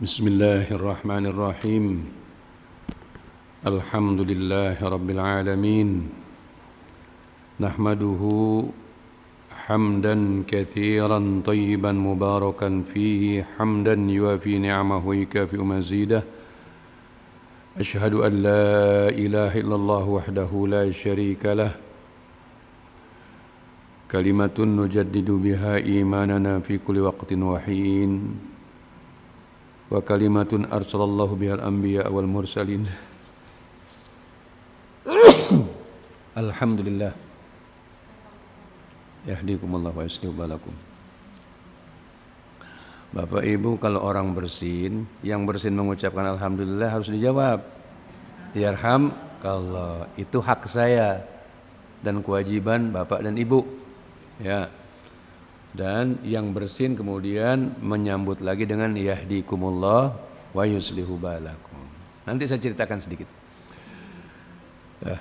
بسم الله الرحمن الرحيم الحمد لله رب العالمين نحمده حمدا كثيرا طيبا مباركا فيه حمدا يوافي نعمه ويكافئ مزيده أشهد أن لا إله إلا الله وحده لا شريك له كلمة نجدد بها إيماننا في كل وقت وحين wa kalimatun arsalallahu bihal anbiya wal mursalin Alhamdulillah Yahdikumullah wa yaslihu balakum Bapak Ibu kalau orang bersin Yang bersin mengucapkan Alhamdulillah harus dijawab Yarham kalau itu hak saya dan kewajiban bapak dan ibu ya dan yang bersin kemudian menyambut lagi dengan yahdikumullah wa yuslihu balakum. Nanti saya ceritakan sedikit. Ya.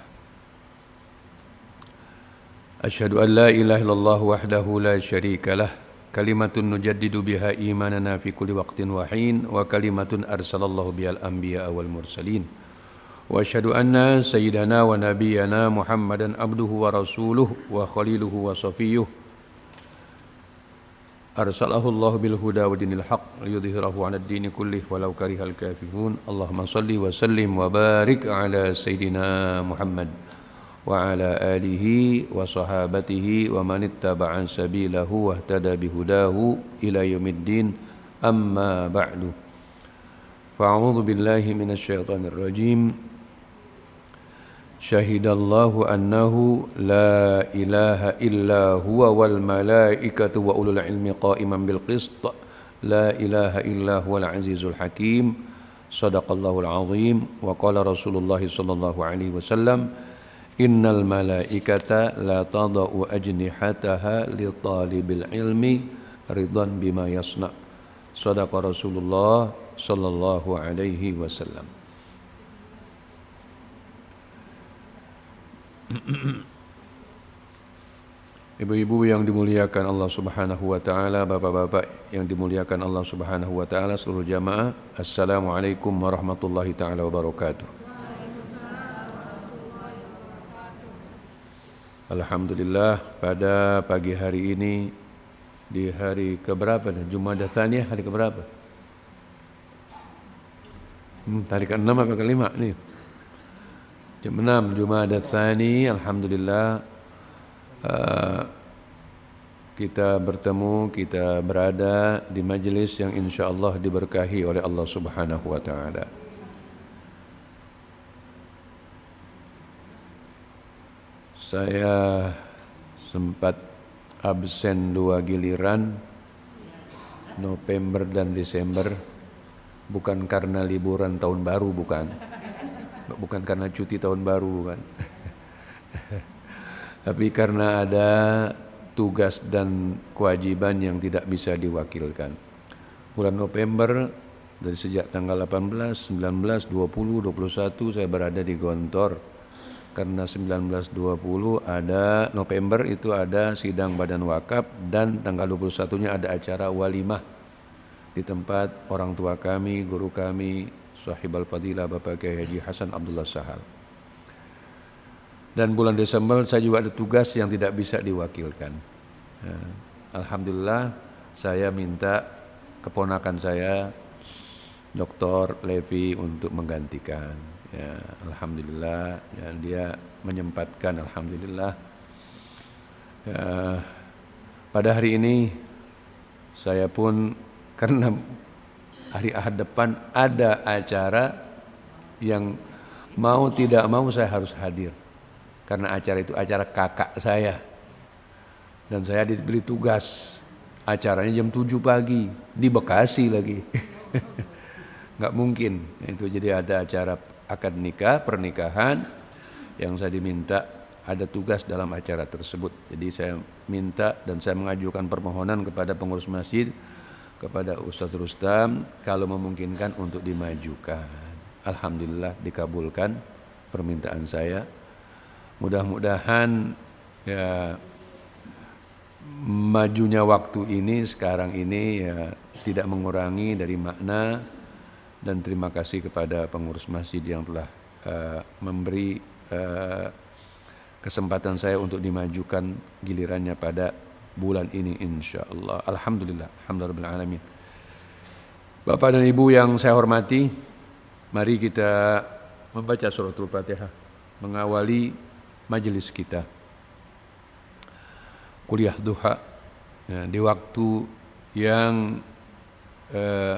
Asyhadu an la ilaha illallah wahdahu la syarikalah kalimatun nujaddidu biha imanana fi kulli waqtin wa hin wa kalimatun arsalallahu bihal anbiya wal mursalin. Wa asyhadu anna sayyidana wa nabiyyana Muhammadan abduhu wa rasuluhu wa khaliluhu wa safiyuhu أرسله الله بالهدى ودين الحق ليظهره على الدين كله ولو كره الكافرون اللهم صل وسلم وبارك على سيدنا محمد وعلى آله وصحابته ومن اتبع سبيله واهتدى بهداه إلى يوم الدين أما بعد فأعوذ بالله من الشيطان الرجيم شهد الله أنه لا إله إلا هو والملائكة وأولو العلم قائما بالقسط لا إله إلا هو العزيز الحكيم صدق الله العظيم وقال رسول الله صلى الله عليه وسلم إن الملائكة لا تضع أجنحتها لطالب العلم رضا بما يصنع صدق رسول الله صلى الله عليه وسلم Ibu-ibu yang dimuliakan Allah Subhanahu wa taala, bapak-bapak yang dimuliakan Allah Subhanahu wa taala, seluruh jamaah, Assalamualaikum warahmatullahi taala wabarakatuh. Alhamdulillah pada pagi hari ini di hari keberapa nih? Jumat Tsaniyah hari keberapa? Hmm, hari ke-6 apa ke nih? Jam 6 Jumada Tsani Alhamdulillah uh, Kita bertemu, kita berada di majelis yang insya Allah diberkahi oleh Allah subhanahu wa ta'ala Saya sempat absen dua giliran November dan Desember bukan karena liburan tahun baru bukan bukan karena cuti tahun baru kan, Tapi karena ada tugas dan kewajiban yang tidak bisa diwakilkan. Bulan November dari sejak tanggal 18, 19, 20, 21 saya berada di Gontor karena 19/20 ada November itu ada sidang badan wakaf dan tanggal 21-nya ada acara walimah di tempat orang tua kami, guru kami, Sahibal Fadilah Bapak Kiai Haji Hasan Abdullah Sahal. Dan bulan Desember saya juga ada tugas yang tidak bisa diwakilkan. Ya. Alhamdulillah saya minta keponakan saya Dr. Levi untuk menggantikan. Ya, Alhamdulillah dan ya, dia menyempatkan Alhamdulillah. Ya, pada hari ini saya pun karena hari Ahad depan ada acara yang mau tidak mau saya harus hadir karena acara itu acara kakak saya dan saya diberi tugas acaranya jam 7 pagi di Bekasi lagi nggak mungkin itu jadi ada acara akad nikah pernikahan yang saya diminta ada tugas dalam acara tersebut jadi saya minta dan saya mengajukan permohonan kepada pengurus masjid kepada Ustadz Rustam kalau memungkinkan untuk dimajukan. Alhamdulillah dikabulkan permintaan saya. Mudah-mudahan ya majunya waktu ini sekarang ini ya tidak mengurangi dari makna dan terima kasih kepada pengurus masjid yang telah uh, memberi uh, kesempatan saya untuk dimajukan gilirannya pada bulan ini insya Allah. Alhamdulillah. Alhamdulillah. Alamin. Bapak dan Ibu yang saya hormati, mari kita membaca suratul fatihah. Mengawali majelis kita. Kuliah duha. Ya, di waktu yang eh,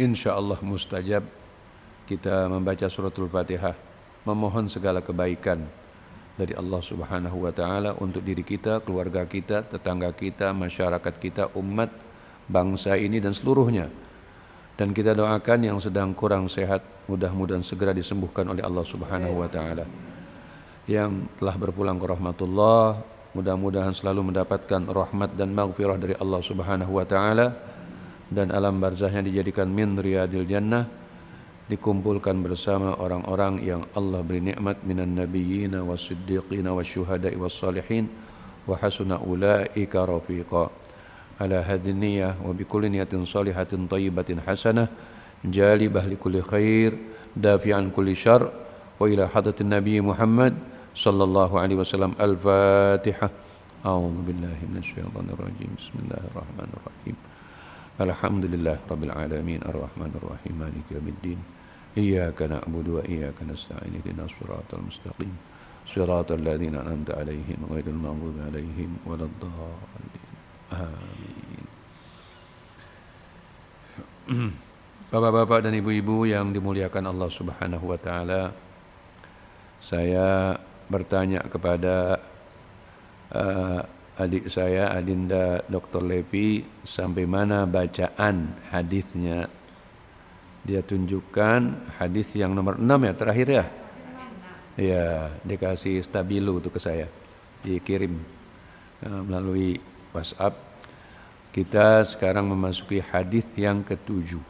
insya Allah mustajab kita membaca suratul fatihah. Memohon segala kebaikan dari Allah Subhanahu wa taala untuk diri kita, keluarga kita, tetangga kita, masyarakat kita, umat, bangsa ini dan seluruhnya. Dan kita doakan yang sedang kurang sehat mudah-mudahan segera disembuhkan oleh Allah Subhanahu wa taala. Yang telah berpulang ke rahmatullah, mudah-mudahan selalu mendapatkan rahmat dan maghfirah dari Allah Subhanahu wa taala dan alam barzahnya dijadikan min riyadil jannah dikumpulkan bersama orang-orang yang Allah beri nikmat minan nabiyyina wasiddiqina wasyuhada'i wassalihin wa hasuna ulaika rafiqa ala hadniyah niyyah wa bikulli niyatin salihatin thayyibatin hasanah jalibah likulli khair dafi'an kulli syarr wa ila hadratin nabiy Muhammad sallallahu alaihi wasallam al-Fatihah A'udzu billahi minasyaitonir rajim Bismillahirrahmanirrahim Alhamdulillah Rabbil Alamin Ar-Rahman Ar-Rahim Malik Yawmiddin Iyaka na'budu wa iyaka nasta'in Ihdinas siratal mustaqim Siratal ladzina an'amta 'alaihim ghairil maghdubi 'alaihim waladdallin Amin Bapak-bapak dan ibu-ibu yang dimuliakan Allah Subhanahu wa taala saya bertanya kepada uh, adik saya Adinda Dr. Levi sampai mana bacaan hadisnya. Dia tunjukkan hadis yang nomor 6 ya terakhir ya. Ya, dikasih stabilo itu ke saya. Dikirim nah, melalui WhatsApp. Kita sekarang memasuki hadis yang ketujuh.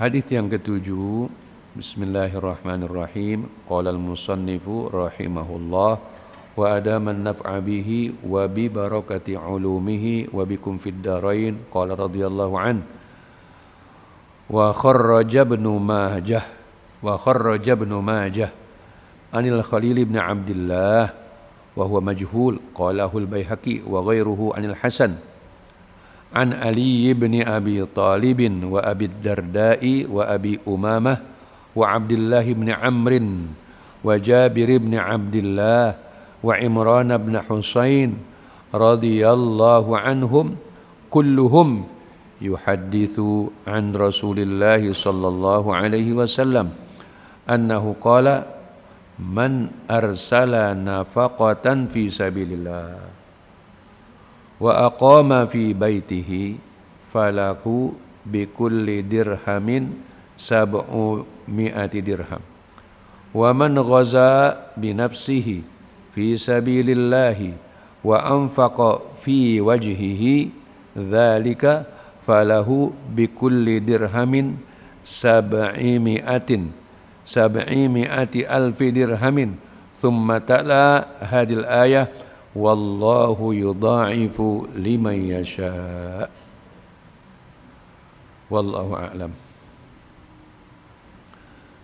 Hadis yang ketujuh Bismillahirrahmanirrahim. Qala al-musannifu rahimahullah wa adaman naf'a bihi wa bi barakati ulumihi wa bikum fid darain qala radhiyallahu an wa kharraja ibn majah wa kharraja ibn majah anil khalil ibn abdullah wa huwa majhul qalahu al baihaqi wa ghairuhu anil hasan an ali ibn abi talib wa abi darda'i wa abi umamah wa abdullah ibn amrin wa jabir ibn abdullah wa Imran bin Husain radhiyallahu anhum kulluhum yuhaddithu an Rasulillah sallallahu alaihi wasallam annahu qala man arsala nafaqatan fi sabilillah wa aqama fi baitihi falahu bikulli dirhamin sab'u mi'ati dirham wa man ghaza bi nafsihi في سبيل الله وأنفق في وجهه ذلك فله بكل درهم سبعمائة سبعمائة ألف درهم ثم تلا هذه الآية والله يضاعف لمن يشاء والله أعلم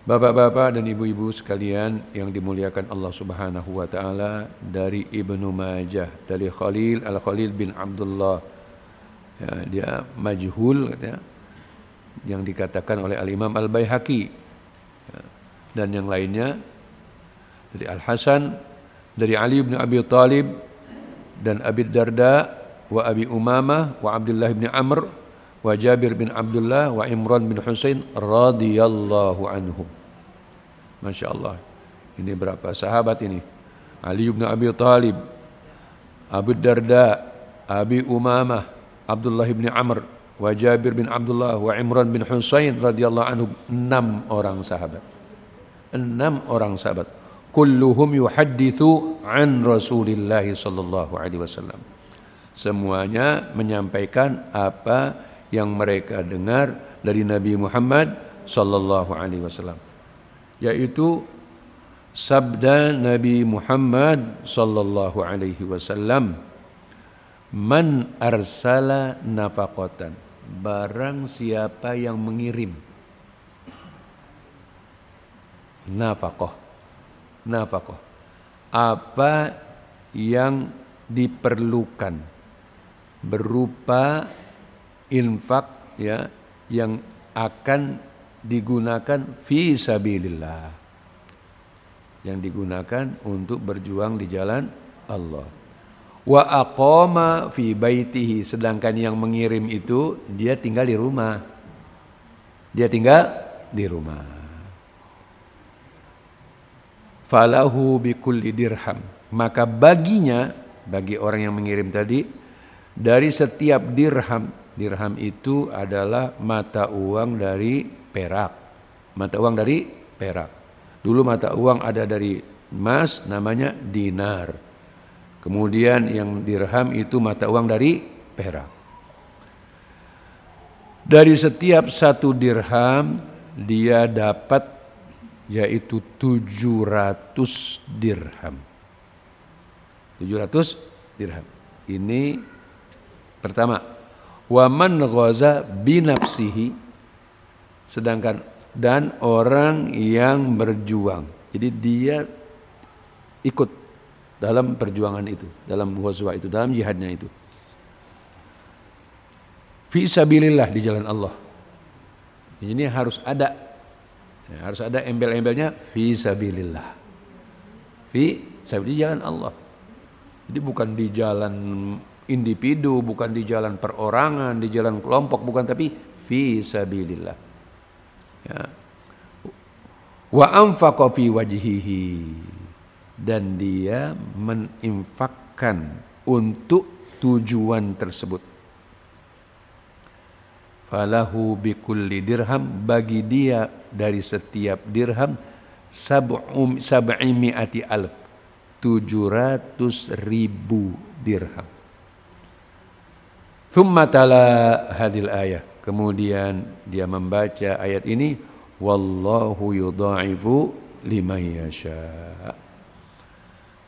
Bapak-bapak dan ibu-ibu sekalian yang dimuliakan Allah Subhanahu wa taala dari Ibnu Majah dari Khalil Al-Khalil bin Abdullah ya, dia majhul katanya yang dikatakan oleh Al-Imam Al-Baihaqi ya, dan yang lainnya dari Al-Hasan dari Ali bin Abi Talib dan Abi Darda wa Abi Umamah wa Abdullah bin Amr wa Jabir bin Abdullah wa Imran bin Husain radhiyallahu anhum. Masya Allah. Ini berapa sahabat ini? Ali bin Abi Talib, Abu Darda, Abi Umamah, Abdullah bin Amr, wa Jabir bin Abdullah wa Imran bin Husain radhiyallahu anhum enam orang sahabat enam orang sahabat kulluhum yuhaddithu an Rasulillah sallallahu alaihi wasallam semuanya menyampaikan apa yang mereka dengar dari Nabi Muhammad sallallahu alaihi wasallam yaitu sabda Nabi Muhammad sallallahu alaihi wasallam man arsala nafakotan barang siapa yang mengirim nafakoh nafakoh apa yang diperlukan berupa infak ya yang akan digunakan fi sabilillah yang digunakan untuk berjuang di jalan Allah. Wa aqama fi baitihi sedangkan yang mengirim itu dia tinggal di rumah. Dia tinggal di rumah. Falahu kulli dirham. Maka baginya bagi orang yang mengirim tadi dari setiap dirham Dirham itu adalah mata uang dari perak. Mata uang dari perak. Dulu mata uang ada dari emas namanya dinar. Kemudian yang dirham itu mata uang dari perak. Dari setiap satu dirham dia dapat yaitu 700 dirham. 700 dirham. Ini pertama wa man ghaza binafsihi sedangkan dan orang yang berjuang jadi dia ikut dalam perjuangan itu dalam ghazwa itu dalam jihadnya itu fi sabilillah di jalan Allah ini harus ada ya, harus ada embel-embelnya fi sabilillah fi sabilillah jalan Allah jadi bukan di jalan individu, bukan di jalan perorangan, di jalan kelompok, bukan tapi fi sabilillah. Ya. Wa anfaqa fi wajhihi dan dia meninfakkan untuk tujuan tersebut. Falahu bikulli dirham bagi dia dari setiap dirham sab'um ati alf. 700 ribu dirham. Thumma tala hadil ayah. Kemudian dia membaca ayat ini wallahu yudha'ifu liman yasha.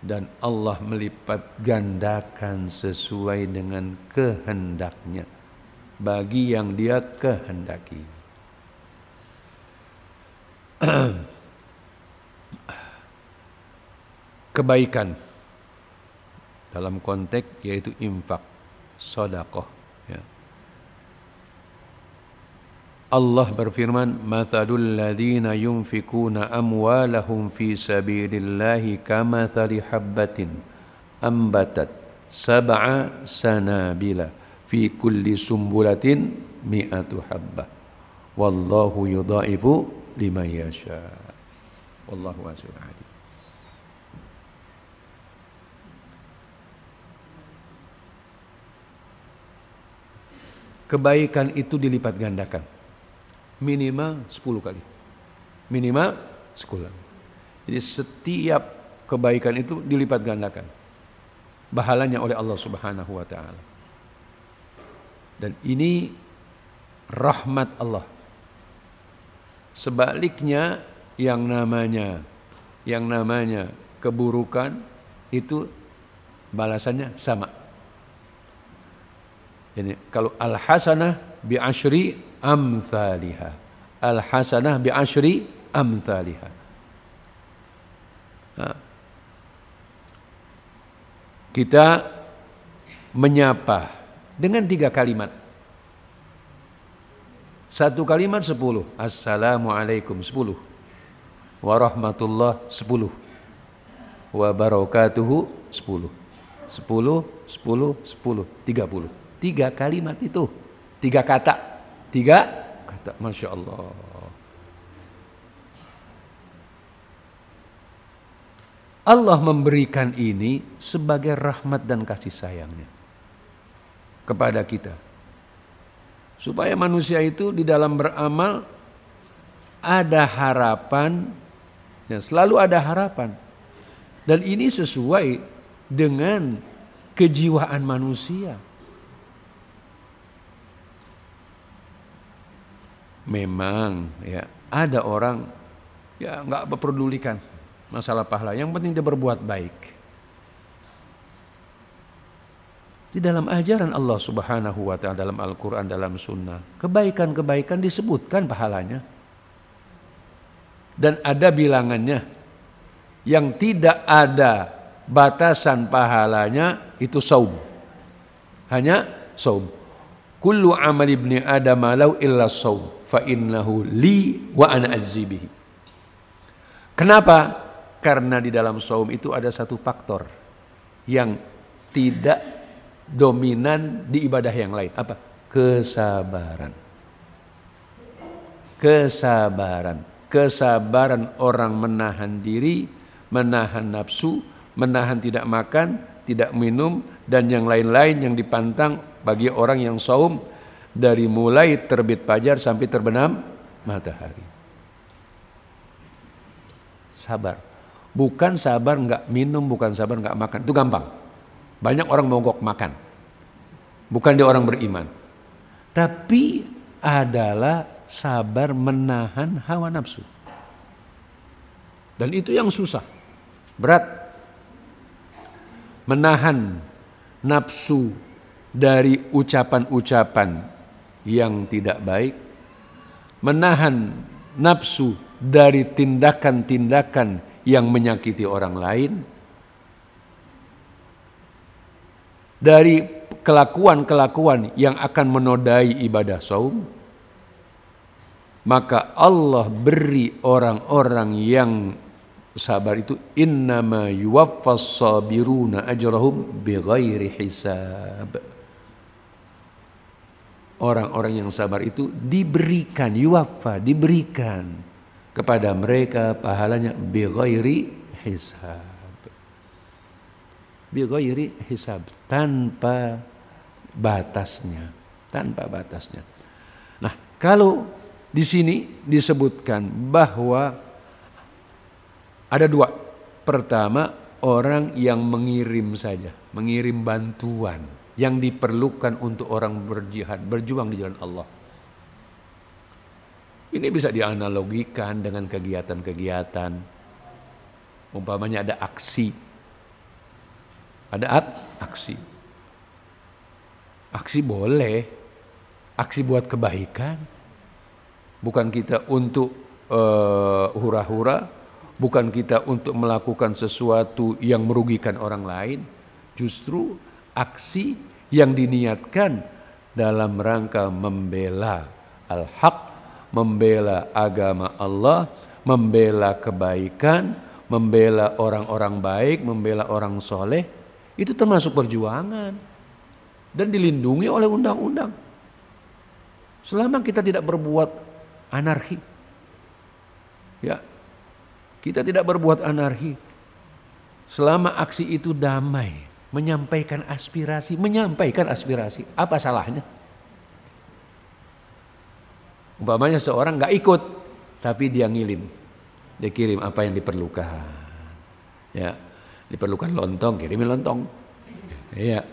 Dan Allah melipat gandakan sesuai dengan kehendaknya bagi yang dia kehendaki. Kebaikan dalam konteks yaitu infak, sodakoh Allah berfirman, "Matsalul ladzina yunfikuna amwalahum fi sabilillahi kamatsali habbatin ambatat sab'a sanabila fi kulli sumbulatin mi'atu habbah. Wallahu yudha'ifu liman yasha." Wallahu wasi'un Kebaikan itu dilipat gandakan minimal 10 kali. Minimal 10 kali. Jadi setiap kebaikan itu dilipat gandakan. Bahalanya oleh Allah Subhanahu wa taala. Dan ini rahmat Allah. Sebaliknya yang namanya yang namanya keburukan itu balasannya sama. Jadi kalau al hasanah bi amthaliha. Al hasanah bi ashri amthaliha. kita menyapa dengan tiga kalimat. Satu kalimat sepuluh. Assalamualaikum sepuluh. Warahmatullah sepuluh. Wabarakatuhu sepuluh. Sepuluh, sepuluh, sepuluh, tiga puluh. Tiga kalimat itu. Tiga kata. Tiga kata, Masya Allah. Allah memberikan ini sebagai rahmat dan kasih sayangnya kepada kita. Supaya manusia itu di dalam beramal ada harapan, ya, selalu ada harapan. Dan ini sesuai dengan kejiwaan manusia. memang ya ada orang ya nggak berpedulikan masalah pahala yang penting dia berbuat baik di dalam ajaran Allah Subhanahu wa taala dalam Al-Qur'an dalam sunnah kebaikan-kebaikan disebutkan pahalanya dan ada bilangannya yang tidak ada batasan pahalanya itu saum hanya saum kullu amal ibni adam lau illa saum fa innahu li wa ana ajzibihi. Kenapa? Karena di dalam saum itu ada satu faktor yang tidak dominan di ibadah yang lain. Apa? Kesabaran. Kesabaran. Kesabaran orang menahan diri, menahan nafsu, menahan tidak makan, tidak minum, dan yang lain-lain yang dipantang bagi orang yang saum dari mulai terbit fajar sampai terbenam matahari. Sabar. Bukan sabar nggak minum, bukan sabar nggak makan. Itu gampang. Banyak orang mogok makan. Bukan dia orang beriman. Tapi adalah sabar menahan hawa nafsu. Dan itu yang susah. Berat. Menahan nafsu dari ucapan-ucapan yang tidak baik, menahan nafsu dari tindakan-tindakan yang menyakiti orang lain, dari kelakuan-kelakuan yang akan menodai ibadah saum, maka Allah beri orang-orang yang sabar itu innama yuwaffas sabiruna ajrahum bighairi hisab orang-orang yang sabar itu diberikan yuwafa diberikan kepada mereka pahalanya bighairi hisab bighairi hisab tanpa batasnya tanpa batasnya nah kalau di sini disebutkan bahwa ada dua pertama orang yang mengirim saja mengirim bantuan yang diperlukan untuk orang berjihad, berjuang di jalan Allah. Ini bisa dianalogikan dengan kegiatan-kegiatan. Umpamanya ada aksi. Ada at, aksi. Aksi boleh. Aksi buat kebaikan. Bukan kita untuk eh, hura-hura, uh, bukan kita untuk melakukan sesuatu yang merugikan orang lain. Justru aksi yang diniatkan dalam rangka membela al-haq, membela agama Allah, membela kebaikan, membela orang-orang baik, membela orang soleh, itu termasuk perjuangan dan dilindungi oleh undang-undang. Selama kita tidak berbuat anarki, ya kita tidak berbuat anarki. Selama aksi itu damai, menyampaikan aspirasi, menyampaikan aspirasi. Apa salahnya? Umpamanya seorang nggak ikut, tapi dia ngilim, dia kirim apa yang diperlukan. Ya, diperlukan lontong, kirimin lontong. Ya,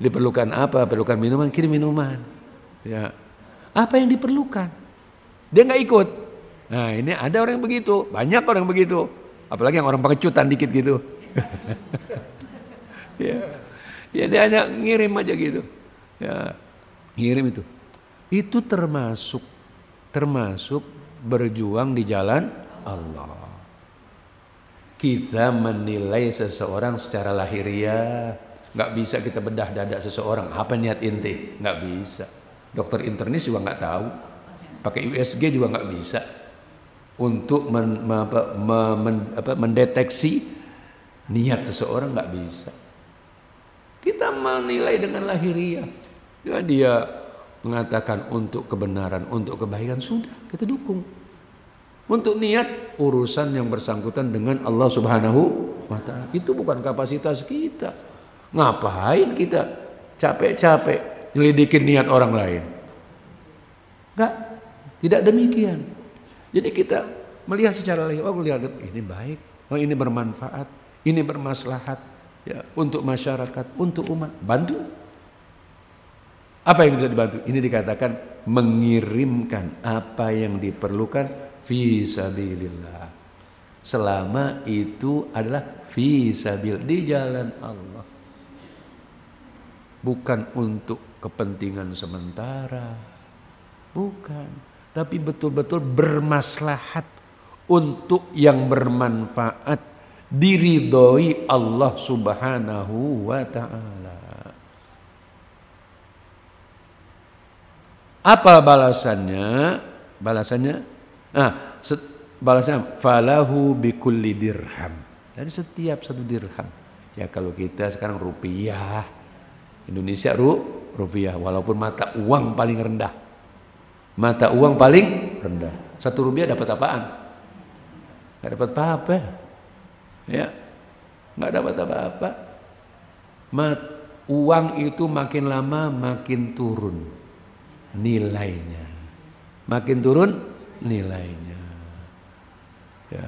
diperlukan apa? Perlukan minuman, kirim minuman. Ya, apa yang diperlukan? Dia nggak ikut. Nah, ini ada orang yang begitu, banyak orang yang begitu. Apalagi yang orang pengecutan dikit gitu. ya. ya dia hanya ngirim aja gitu ya ngirim itu itu termasuk termasuk berjuang di jalan Allah kita menilai seseorang secara lahiriah nggak bisa kita bedah dada seseorang apa niat inti nggak bisa dokter internis juga nggak tahu pakai USG juga nggak bisa untuk men, apa, apa, mendeteksi niat seseorang nggak bisa kita menilai dengan lahiriah. Ya, dia mengatakan untuk kebenaran, untuk kebaikan sudah kita dukung. Untuk niat urusan yang bersangkutan dengan Allah Subhanahu wa taala. Itu bukan kapasitas kita. Ngapain kita capek-capek nyelidikin niat orang lain? Enggak, tidak demikian. Jadi kita melihat secara lahir, oh ini baik, oh ini bermanfaat, ini bermaslahat, ya, untuk masyarakat, untuk umat, bantu. Apa yang bisa dibantu? Ini dikatakan mengirimkan apa yang diperlukan visabilillah. Selama itu adalah visabil di jalan Allah. Bukan untuk kepentingan sementara. Bukan, tapi betul-betul bermaslahat untuk yang bermanfaat diridhoi Allah Subhanahu wa taala. Apa balasannya? Balasannya nah, balasannya falahu bikulli dirham. Dari setiap satu dirham. Ya kalau kita sekarang rupiah Indonesia ru, rupiah walaupun mata uang paling rendah. Mata uang paling rendah. Satu rupiah dapat apaan? Gak dapat apa-apa ya nggak dapat apa-apa uang itu makin lama makin turun nilainya makin turun nilainya ya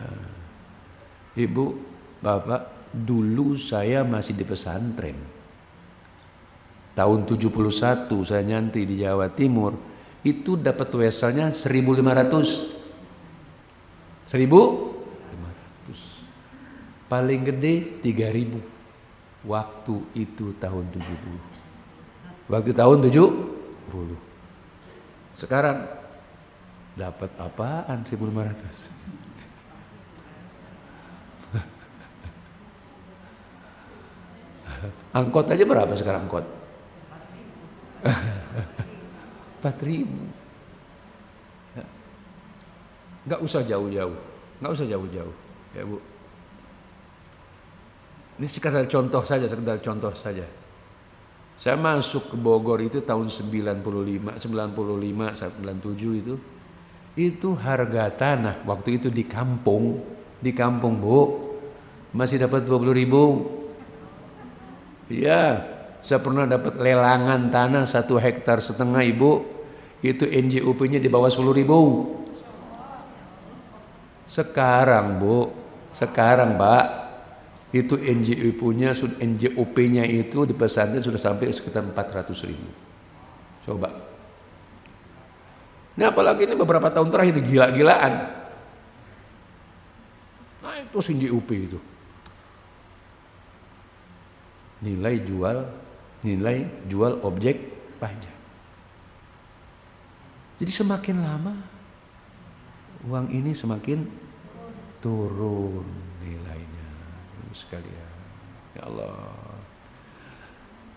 ibu bapak dulu saya masih di pesantren tahun 71 saya nyanti di Jawa Timur itu dapat weselnya 1500 1000 Paling gede 3000. Waktu itu tahun 70. Waktu tahun 70. Sekarang dapat apaan 1500? Angkot aja berapa sekarang angkot? 4000 ribu. Enggak usah jauh-jauh. Enggak usah jauh-jauh. Ya, Bu. Ini sekedar contoh saja, sekedar contoh saja. Saya masuk ke Bogor itu tahun 95, 95, 97 itu. Itu harga tanah waktu itu di kampung, di kampung Bu, masih dapat 20 ribu. Iya, saya pernah dapat lelangan tanah satu hektar setengah ibu, itu NJUP-nya di bawah 10 ribu. Sekarang bu, sekarang pak, itu NGO nya NGOP nya itu di pesantren sudah sampai sekitar 400 ribu coba ini apalagi ini beberapa tahun terakhir gila-gilaan nah itu NGOP itu nilai jual nilai jual objek pajak jadi semakin lama uang ini semakin turun nilai sekalian. Ya Allah.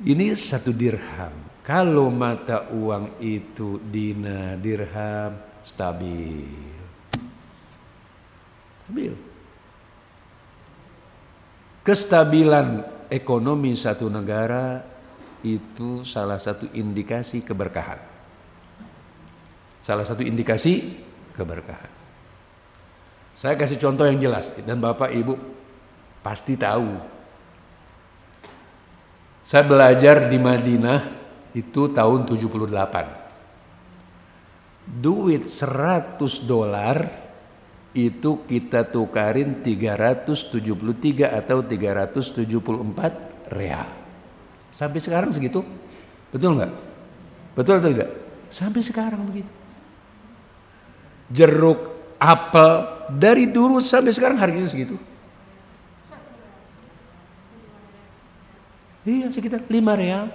Ini satu dirham. Kalau mata uang itu dina dirham stabil. Stabil. Kestabilan ekonomi satu negara itu salah satu indikasi keberkahan. Salah satu indikasi keberkahan. Saya kasih contoh yang jelas dan Bapak Ibu pasti tahu. Saya belajar di Madinah itu tahun 78. Duit 100 dolar itu kita tukarin 373 atau 374 real. Sampai sekarang segitu. Betul nggak? Betul atau tidak? Sampai sekarang begitu. Jeruk, apel, dari dulu sampai sekarang harganya segitu. Iya sekitar 5 real.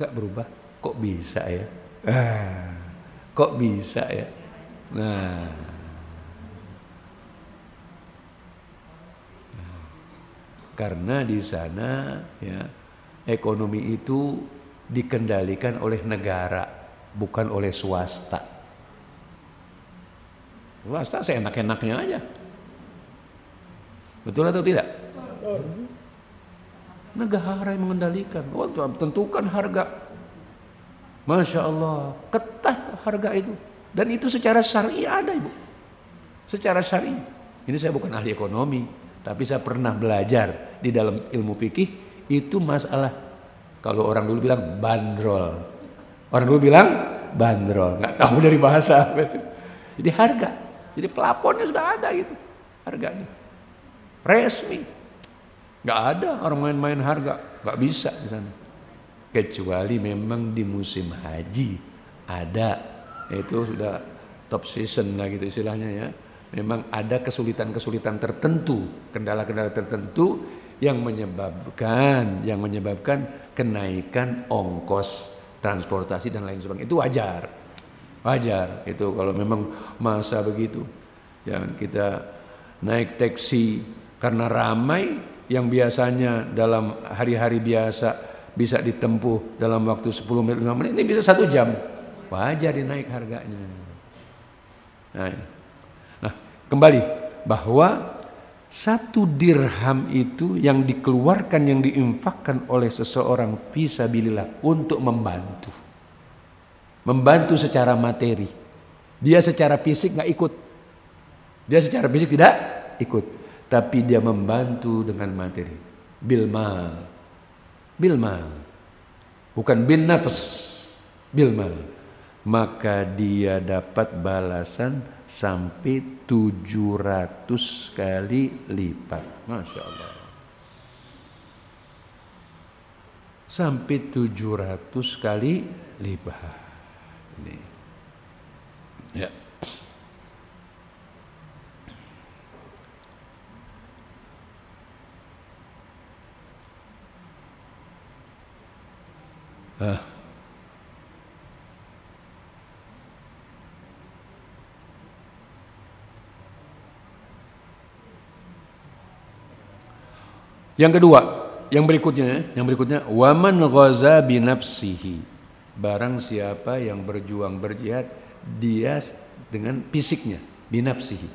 Gak berubah. Kok bisa ya? Eh, kok bisa ya? Nah. nah. Karena di sana ya ekonomi itu dikendalikan oleh negara, bukan oleh swasta. Swasta seenak-enaknya aja. Betul atau tidak? Negara yang mengendalikan. Oh, tentukan harga. Masya Allah, ketat harga itu. Dan itu secara syari ada ibu. Secara syari. Ini saya bukan ahli ekonomi, tapi saya pernah belajar di dalam ilmu fikih itu masalah kalau orang dulu bilang bandrol. Orang dulu bilang bandrol, nggak tahu dari bahasa apa itu. Jadi harga. Jadi pelaponnya sudah ada gitu harganya. Resmi Nggak ada orang main-main harga, nggak bisa di sana. Kecuali memang di musim haji ada, itu sudah top season lah gitu istilahnya ya. Memang ada kesulitan-kesulitan tertentu, kendala-kendala tertentu yang menyebabkan, yang menyebabkan kenaikan ongkos transportasi dan lain sebagainya. Itu wajar, wajar. Itu kalau memang masa begitu, jangan kita naik taksi karena ramai yang biasanya dalam hari-hari biasa bisa ditempuh dalam waktu 10 menit 5 menit ini bisa satu jam wajar dinaik harganya nah, nah kembali bahwa satu dirham itu yang dikeluarkan yang diinfakkan oleh seseorang visabilillah untuk membantu membantu secara materi dia secara fisik nggak ikut dia secara fisik tidak ikut tapi dia membantu dengan materi bilma, bilma, bukan bin nafs bilma. maka dia dapat balasan sampai 700 kali lipat Masya Allah sampai 700 kali lipat ini ya Yang kedua, yang berikutnya, yang berikutnya waman ghaza binafsihi. nafsihi. Barang siapa yang berjuang berjihad dia dengan fisiknya, binafsihi. nafsihi.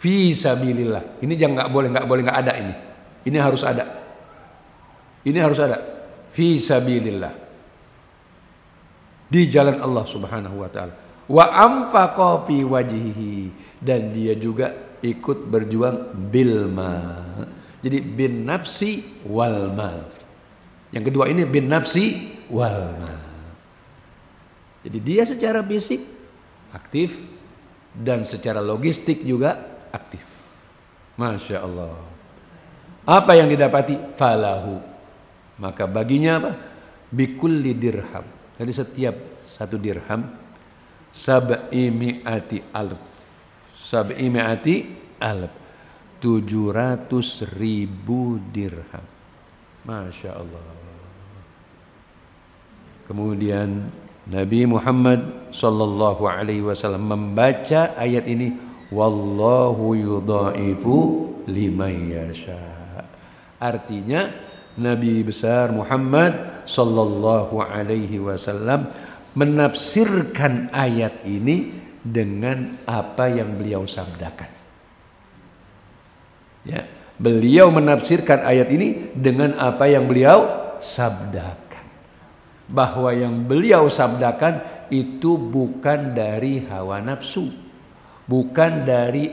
Fi sabilillah. Ini jangan nggak boleh nggak boleh nggak ada ini. Ini harus ada. Ini harus ada fi sabilillah di jalan Allah Subhanahu wa taala wa anfaqa fi wajhihi dan dia juga ikut berjuang bil mal jadi bin nafsi wal mal yang kedua ini bin nafsi wal mal jadi dia secara fisik aktif dan secara logistik juga aktif masya Allah apa yang didapati falahu maka baginya apa? Bikulli dirham. jadi setiap satu dirham sabi mi'ati alf. miati alf. 700 ribu dirham. Masya Allah. Kemudian Nabi Muhammad sallallahu alaihi wasallam membaca ayat ini wallahu yudhaifu liman yasha. Artinya Nabi besar Muhammad sallallahu alaihi wasallam menafsirkan ayat ini dengan apa yang beliau sabdakan. Ya, beliau menafsirkan ayat ini dengan apa yang beliau sabdakan. Bahwa yang beliau sabdakan itu bukan dari hawa nafsu, bukan dari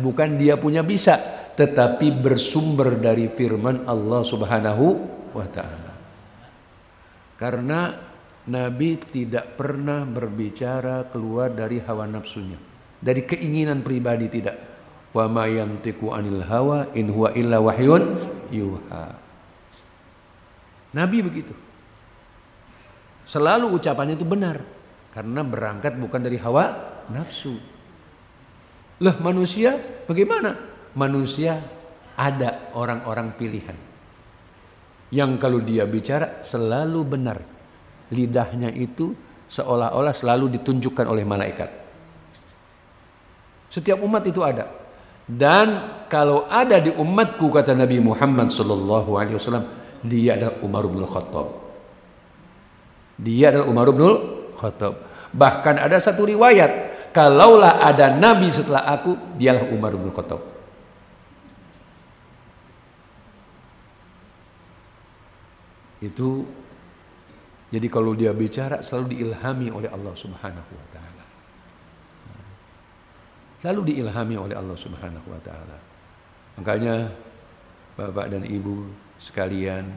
bukan dia punya bisa, tetapi bersumber dari firman Allah Subhanahu wa taala. Karena Nabi tidak pernah berbicara keluar dari hawa nafsunya, dari keinginan pribadi tidak. Wa ma yantiqu anil hawa in huwa illa wahyun yuha. Nabi begitu. Selalu ucapannya itu benar karena berangkat bukan dari hawa nafsu. Lah manusia bagaimana? manusia ada orang-orang pilihan. Yang kalau dia bicara selalu benar. Lidahnya itu seolah-olah selalu ditunjukkan oleh malaikat. Setiap umat itu ada. Dan kalau ada di umatku kata Nabi Muhammad Sallallahu Alaihi Wasallam, dia adalah Umar bin Khattab. Dia adalah Umar bin Khattab. Bahkan ada satu riwayat, kalaulah ada Nabi setelah aku, dialah Umar bin Khattab. Itu jadi kalau dia bicara selalu diilhami oleh Allah Subhanahu wa taala. Selalu diilhami oleh Allah Subhanahu wa taala. Makanya Bapak dan Ibu sekalian,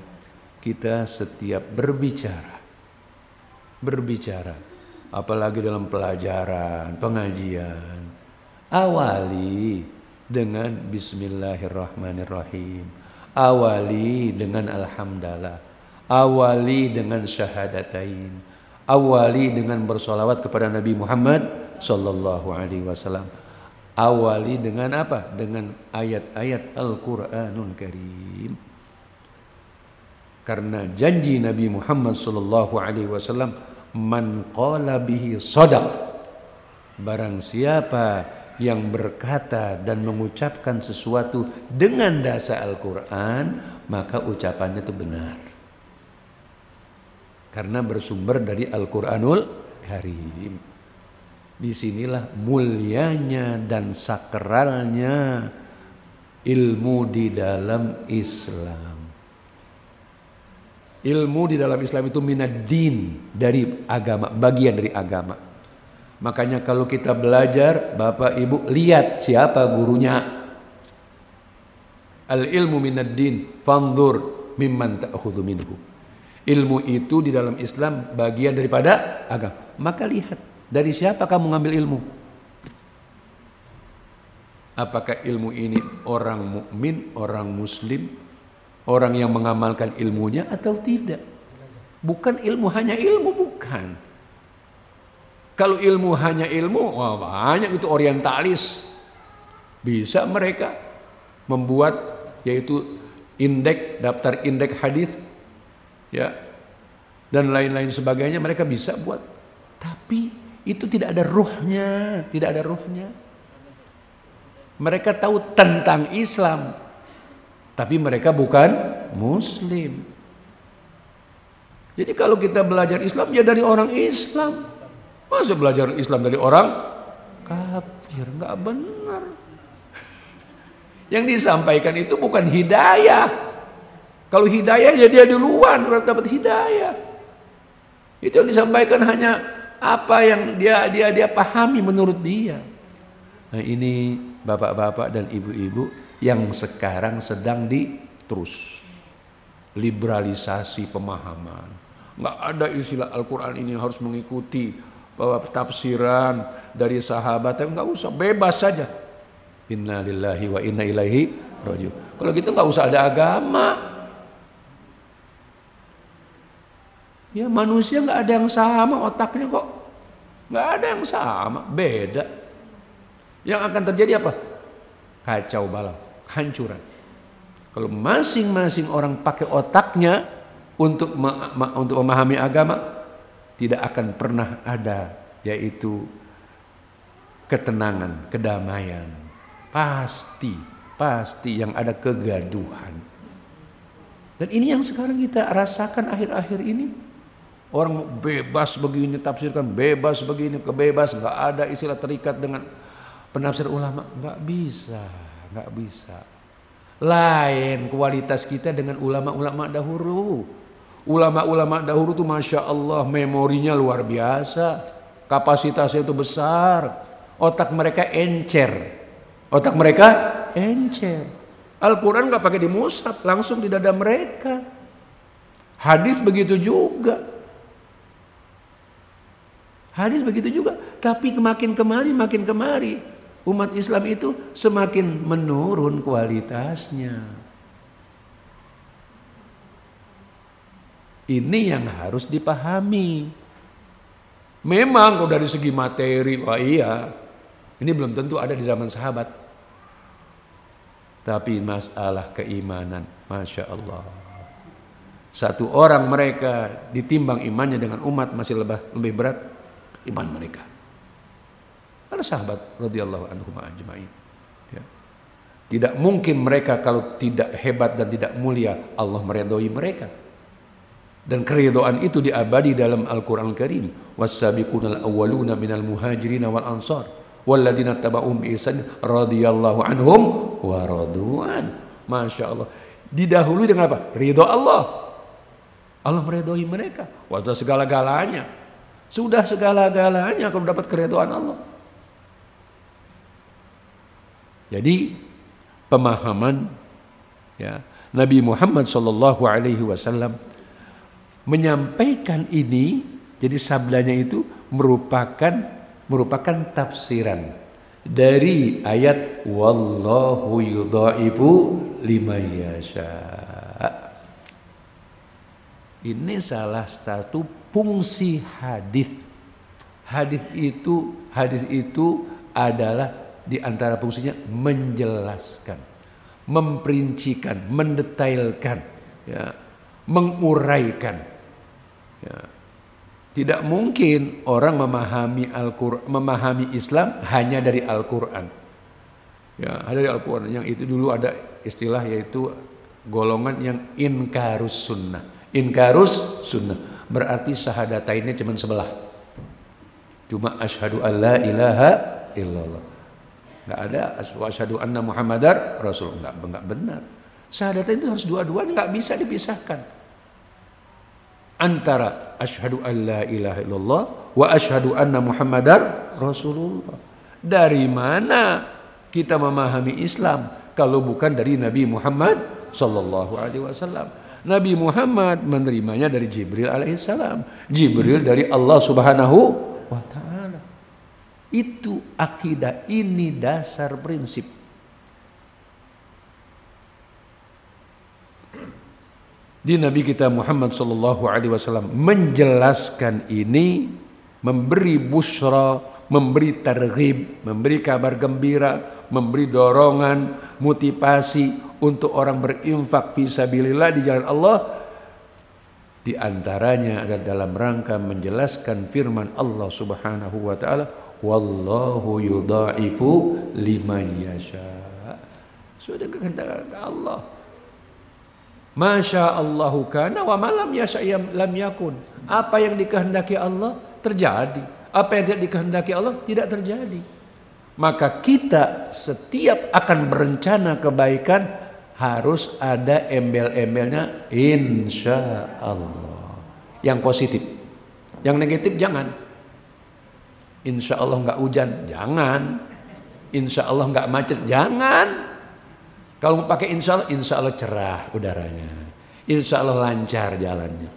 kita setiap berbicara berbicara apalagi dalam pelajaran, pengajian awali dengan bismillahirrahmanirrahim. Awali dengan alhamdulillah awali dengan syahadatain awali dengan bersolawat kepada Nabi Muhammad Sallallahu Alaihi Wasallam awali dengan apa dengan ayat-ayat Al-Quranul Karim karena janji Nabi Muhammad Sallallahu Alaihi Wasallam man qala bihi sadaq barang siapa yang berkata dan mengucapkan sesuatu dengan dasar Al-Quran maka ucapannya itu benar karena bersumber dari Al-Qur'anul Karim. Disinilah mulianya dan sakralnya ilmu di dalam Islam. Ilmu di dalam Islam itu minad din dari agama, bagian dari agama. Makanya kalau kita belajar, Bapak Ibu lihat siapa gurunya. Al ilmu minad din fandur mimman ta'khudhu minhu. Ilmu itu di dalam Islam bagian daripada agama. Maka lihat dari siapa kamu ngambil ilmu. Apakah ilmu ini orang mukmin, orang muslim, orang yang mengamalkan ilmunya atau tidak? Bukan ilmu hanya ilmu, bukan. Kalau ilmu hanya ilmu, wah banyak itu orientalis. Bisa mereka membuat yaitu indeks daftar indeks hadis ya dan lain-lain sebagainya mereka bisa buat tapi itu tidak ada ruhnya tidak ada ruhnya mereka tahu tentang Islam tapi mereka bukan muslim jadi kalau kita belajar Islam ya dari orang Islam masa belajar Islam dari orang kafir nggak benar yang disampaikan itu bukan hidayah kalau hidayah ya dia duluan baru dapat hidayah. Itu yang disampaikan hanya apa yang dia dia dia pahami menurut dia. Nah, ini bapak-bapak dan ibu-ibu yang sekarang sedang di terus liberalisasi pemahaman. Enggak ada istilah Al-Quran ini harus mengikuti bahwa tafsiran dari sahabat enggak nggak usah bebas saja. Inna lillahi wa inna ilaihi rojo. Kalau gitu enggak usah ada agama. Ya manusia nggak ada yang sama otaknya kok. Nggak ada yang sama, beda. Yang akan terjadi apa? Kacau balau, hancuran. Kalau masing-masing orang pakai otaknya untuk untuk memahami agama, tidak akan pernah ada yaitu ketenangan, kedamaian. Pasti, pasti yang ada kegaduhan. Dan ini yang sekarang kita rasakan akhir-akhir ini Orang bebas begini tafsirkan, bebas begini, kebebas, nggak ada istilah terikat dengan penafsir ulama, nggak bisa, nggak bisa. Lain kualitas kita dengan ulama-ulama dahulu. Ulama-ulama dahulu tuh masya Allah memorinya luar biasa, kapasitasnya itu besar, otak mereka encer, otak mereka encer. Al-Quran nggak pakai di musab, langsung di dada mereka. Hadis begitu juga. Hadis begitu juga, tapi makin kemari makin kemari umat Islam itu semakin menurun kualitasnya. Ini yang harus dipahami. Memang kalau dari segi materi, wah iya, ini belum tentu ada di zaman sahabat. Tapi masalah keimanan, masya Allah. Satu orang mereka ditimbang imannya dengan umat masih lebih berat iman mereka. Para sahabat radhiyallahu anhu ajma'in. Ya. Tidak mungkin mereka kalau tidak hebat dan tidak mulia Allah meredoi mereka. Dan keridoan itu diabadi dalam Al-Qur'an Karim. Was-sabiqunal awaluna minal muhajirina wal ansar Walladina taba'um bi radiyallahu radhiyallahu anhum wa raduan. Masya Allah. Didahului dengan apa? Ridho Allah. Allah meredohi mereka. Waktu segala-galanya. Sudah segala-galanya kalau dapat keriduan Allah. Jadi pemahaman ya Nabi Muhammad Shallallahu Alaihi Wasallam menyampaikan ini jadi sablanya itu merupakan merupakan tafsiran dari ayat wallahu yudhaifu liman yasha. Ini salah satu fungsi hadis. Hadis itu hadis itu adalah di antara fungsinya menjelaskan, memperincikan, mendetailkan, ya, menguraikan. Ya. Tidak mungkin orang memahami al memahami Islam hanya dari Al-Qur'an. Ya, ada dari Al-Qur'an yang itu dulu ada istilah yaitu golongan yang inkarus sunnah. Inkarus sunnah berarti syahadatainnya cuma sebelah. Cuma asyhadu alla ilaha illallah. Enggak ada asyhadu anna Muhammadar Rasul enggak enggak benar. Syahadat itu harus dua-duanya enggak bisa dipisahkan. Antara asyhadu alla ilaha illallah wa asyhadu anna Muhammadar Rasulullah. Dari mana kita memahami Islam kalau bukan dari Nabi Muhammad sallallahu alaihi wasallam? Nabi Muhammad menerimanya dari Jibril alaihissalam. Jibril dari Allah subhanahu wa ta'ala. Itu akidah ini dasar prinsip. Di Nabi kita Muhammad Sallallahu Alaihi Wasallam menjelaskan ini, memberi busra, memberi targhib, memberi kabar gembira, memberi dorongan, motivasi untuk orang berinfak fisabilillah di jalan Allah. Di antaranya ada dalam rangka menjelaskan firman Allah Subhanahu wa taala, "Wallahu yudha'ifu liman yasha." Sudah kehendak Allah. Masya Allahu kana wa malam yasha lam yakun. Apa yang dikehendaki Allah terjadi. Apa yang tidak dikehendaki Allah tidak terjadi. Maka kita setiap akan berencana kebaikan harus ada embel-embelnya insya Allah. Yang positif. Yang negatif jangan. Insya Allah nggak hujan, jangan. Insya Allah nggak macet, jangan. Kalau pakai insya Allah, insya Allah cerah udaranya. Insya Allah lancar jalannya.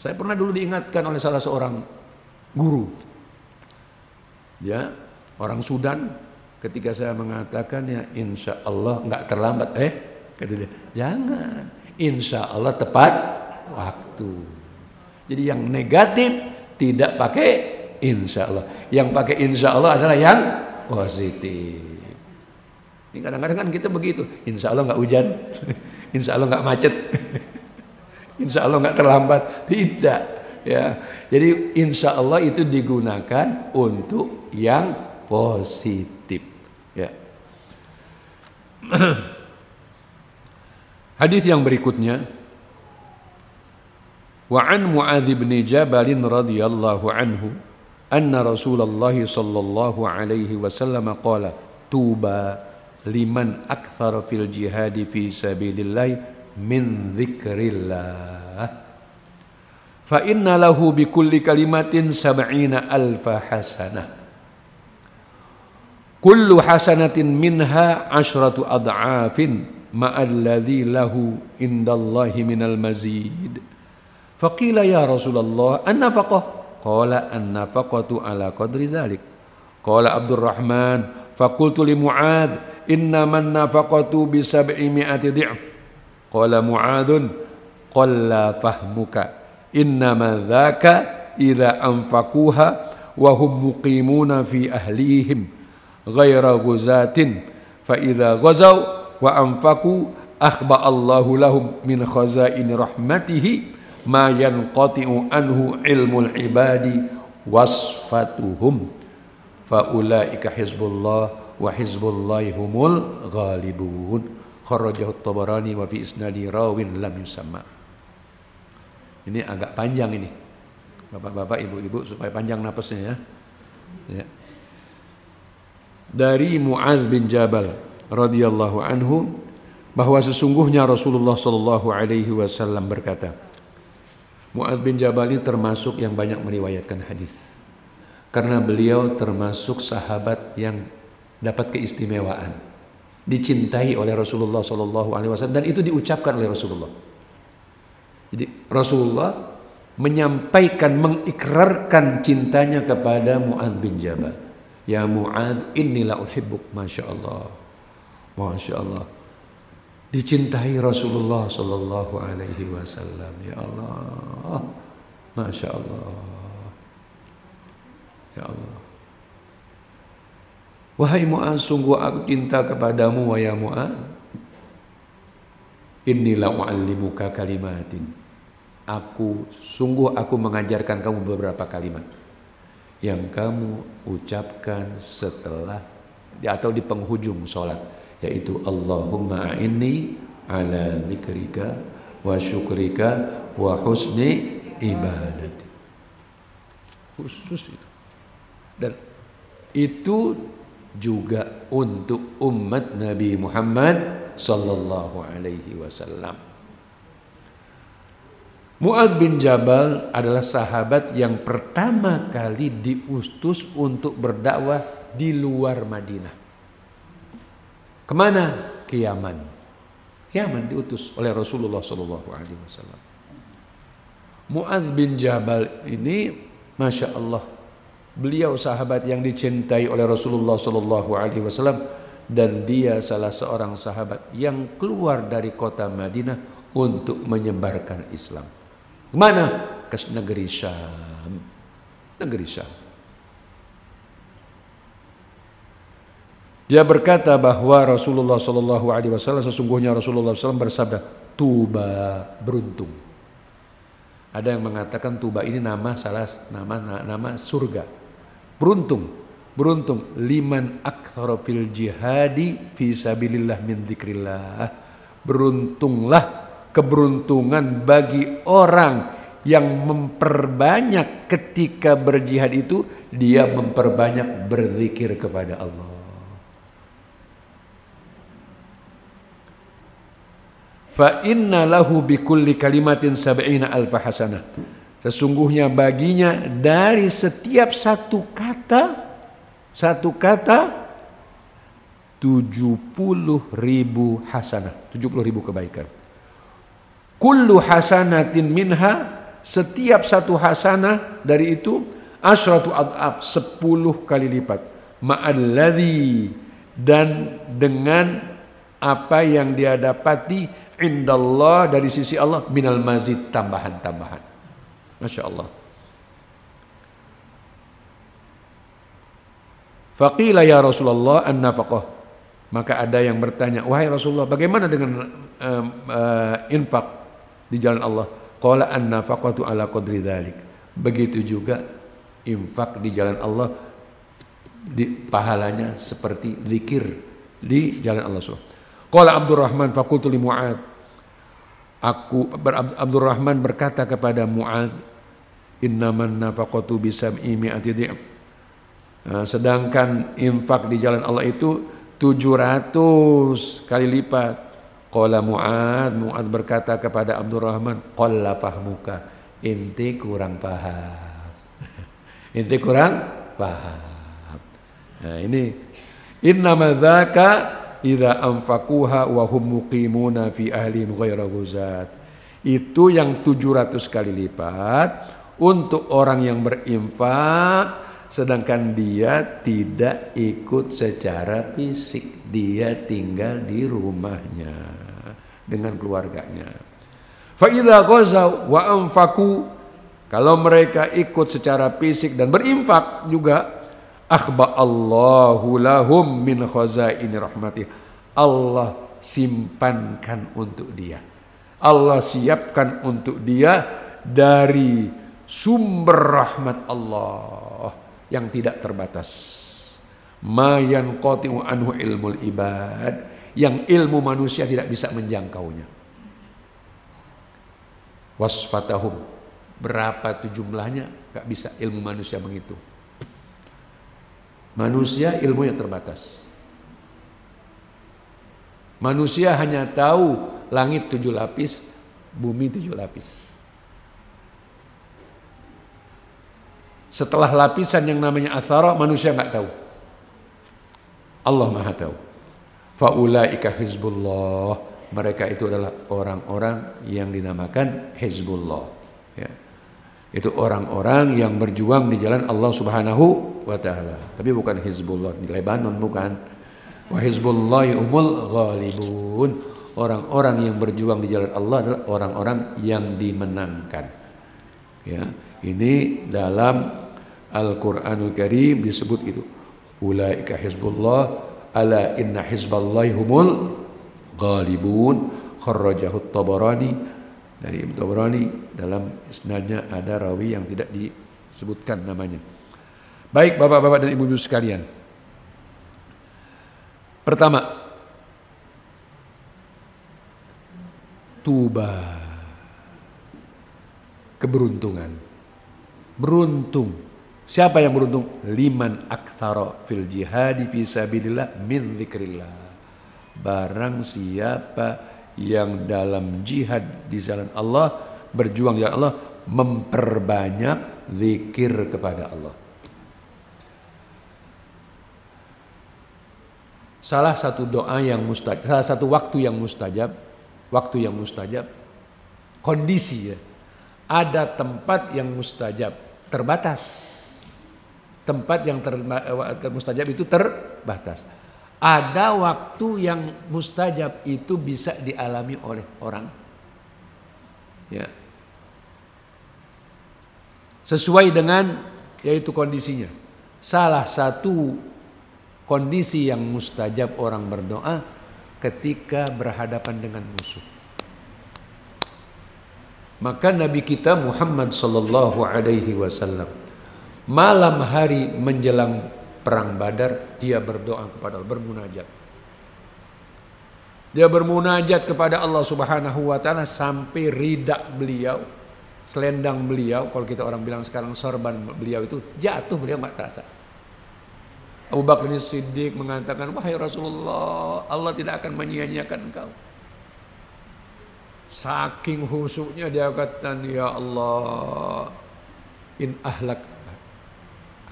Saya pernah dulu diingatkan oleh salah seorang guru. Ya, orang Sudan ketika saya mengatakan ya insya Allah nggak terlambat eh kata dia jangan insya Allah tepat waktu jadi yang negatif tidak pakai insya Allah yang pakai insya Allah adalah yang positif ini kadang-kadang kan kita begitu insya Allah nggak hujan insya Allah nggak macet insya Allah nggak terlambat tidak ya jadi insya Allah itu digunakan untuk yang positif. Ya. Hadis yang berikutnya Wa an Muadz bin Jabal radhiyallahu anhu anna Rasulullah sallallahu alaihi wasallam qala tuba liman akthar fil jihad fi sabilillah min dzikrillah fa inna lahu bi kulli kalimatin sab'ina alfa hasanah kullu hasanatin minha asyratu ad'afin ma'alladhi lahu indallahi minal mazid faqila ya Rasulullah an-nafaqah qala an-nafaqatu ala qadri zalik qala Abdurrahman faqultu li Mu'ad innaman nafaqatu bi sab'i mi'ati di'f qala Mu'adun qalla fahmuka innama dhaka idza anfaquha wa hum muqimuna fi ahlihim ghaira ghuzatin fa idza ghazaw wa anfaqu akhba Allahu lahum min khazain rahmatihi ma yanqati'u anhu ilmul ibadi wasfatuhum fa ulaika hizbullah wa hizbullahi humul ghalibun kharajahu tabarani wa fi isnadi rawin lam yusamma ini agak panjang ini bapak-bapak ibu-ibu supaya panjang napasnya ya, ya dari Muaz bin Jabal radhiyallahu anhu bahwa sesungguhnya Rasulullah Shallallahu alaihi wasallam berkata Muaz bin Jabal ini termasuk yang banyak meriwayatkan hadis karena beliau termasuk sahabat yang dapat keistimewaan dicintai oleh Rasulullah Shallallahu alaihi wasallam dan itu diucapkan oleh Rasulullah jadi Rasulullah menyampaikan mengikrarkan cintanya kepada Muaz bin Jabal Ya Mu'ad inilah uhibbuk Masya Allah Masya Allah Dicintai Rasulullah Sallallahu alaihi wasallam Ya Allah Masya Allah Ya Allah Wahai Mu'ad sungguh aku cinta kepadamu Wahai Mu'ad Inilah mu'allimuka kalimatin Aku sungguh aku mengajarkan kamu beberapa kalimat yang kamu ucapkan setelah atau di penghujung sholat yaitu Allahumma inni ala zikrika wa syukrika wa husni ibadati khusus itu dan itu juga untuk umat Nabi Muhammad sallallahu alaihi wasallam Mu'ad bin Jabal adalah sahabat yang pertama kali diutus untuk berdakwah di luar Madinah. Kemana? Ke Yaman. Yaman diutus oleh Rasulullah Shallallahu Alaihi Wasallam. Mu'ad bin Jabal ini, masya Allah, beliau sahabat yang dicintai oleh Rasulullah Shallallahu Alaihi Wasallam dan dia salah seorang sahabat yang keluar dari kota Madinah untuk menyebarkan Islam. Mana? Ke negeri Syam. Negeri Syam. Dia berkata bahwa Rasulullah Shallallahu Alaihi Wasallam sesungguhnya Rasulullah SAW bersabda, "Tuba beruntung." Ada yang mengatakan Tuba ini nama salah nama nama surga. Beruntung, beruntung liman akthara jihadi fi sabillillah min Beruntunglah keberuntungan bagi orang yang memperbanyak ketika berjihad itu dia memperbanyak berzikir kepada Allah. Fa inna lahu bi kulli kalimatin sab'ina alf hasanah. Sesungguhnya baginya dari setiap satu kata satu kata tujuh puluh ribu hasanah, puluh ribu kebaikan kullu hasanatin minha setiap satu hasanah dari itu asyratu adab sepuluh kali lipat ma'alladhi dan dengan apa yang dia dapati indallah dari sisi Allah minal mazid tambahan-tambahan Masya Allah Faqila ya Rasulullah an-nafaqah maka ada yang bertanya wahai Rasulullah bagaimana dengan uh, uh, infak di jalan Allah. Qala an-nafaqatu ala qadri dhalik. Begitu juga infak di jalan Allah di pahalanya seperti zikir di jalan Allah Subhanahu. Qala Abdurrahman faqultu li Muad. Aku Abdurrahman berkata kepada Muad, "Innaman nafaqatu bisam'i mi'ati di'am." Nah, sedangkan infak di jalan Allah itu 700 kali lipat Qala Mu'ad, Mu'ad berkata kepada Abdurrahman, Qalla fahmuka, inti kurang paham. inti kurang paham. Nah ini, Inna mazaka idha amfakuha wa hum muqimuna fi ahlihim ghayra guzat. Itu yang 700 kali lipat untuk orang yang berinfak sedangkan dia tidak ikut secara fisik, dia tinggal di rumahnya dengan keluarganya. Fa'idha ghazaw wa amfaku kalau mereka ikut secara fisik dan berinfak juga akhba Allahu lahum min khazaini rahmati. Allah simpankan untuk dia. Allah siapkan untuk dia dari sumber rahmat Allah yang tidak terbatas. Mayan qati'u anhu ilmul ibad yang ilmu manusia tidak bisa menjangkaunya. Wasfatahum berapa tuh jumlahnya Gak bisa ilmu manusia menghitung. Manusia ilmunya terbatas. Manusia hanya tahu langit tujuh lapis, bumi tujuh lapis. Setelah lapisan yang namanya athara, manusia nggak tahu. Allah maha tahu faulaika hizbullah mereka itu adalah orang-orang yang dinamakan hizbullah ya. itu orang-orang yang berjuang di jalan Allah Subhanahu wa taala tapi bukan hizbullah di Lebanon bukan wa hizbullah umul ghalibun orang-orang yang berjuang di jalan Allah adalah orang-orang yang dimenangkan ya ini dalam Al-Qur'anul Karim disebut itu ulaika hizbullah ala inna hizballahi humul ghalibun kharrajahu tabarani dari Ibnu Tabarani dalam isnadnya ada rawi yang tidak disebutkan namanya. Baik Bapak-bapak dan Ibu-ibu sekalian. Pertama, tuba keberuntungan beruntung Siapa yang beruntung? Liman aktaro fil jihadi fi sabilillah min zikrillah. Barang siapa yang dalam jihad di jalan Allah, berjuang di jalan Allah, memperbanyak zikir kepada Allah. Salah satu doa yang mustajab, salah satu waktu yang mustajab, waktu yang mustajab, kondisi ya. Ada tempat yang mustajab, terbatas tempat yang eh, ter, mustajab itu terbatas. Ada waktu yang mustajab itu bisa dialami oleh orang. Ya. Sesuai dengan yaitu kondisinya. Salah satu kondisi yang mustajab orang berdoa ketika berhadapan dengan musuh. Maka Nabi kita Muhammad sallallahu alaihi wasallam malam hari menjelang perang Badar dia berdoa kepada Allah bermunajat. Dia bermunajat kepada Allah Subhanahu wa taala sampai ridak beliau, selendang beliau kalau kita orang bilang sekarang sorban beliau itu jatuh beliau enggak terasa. Abu Bakar Siddiq mengatakan, "Wahai Rasulullah, Allah tidak akan menyia-nyiakan engkau." Saking husuknya dia katakan, "Ya Allah, in ahlak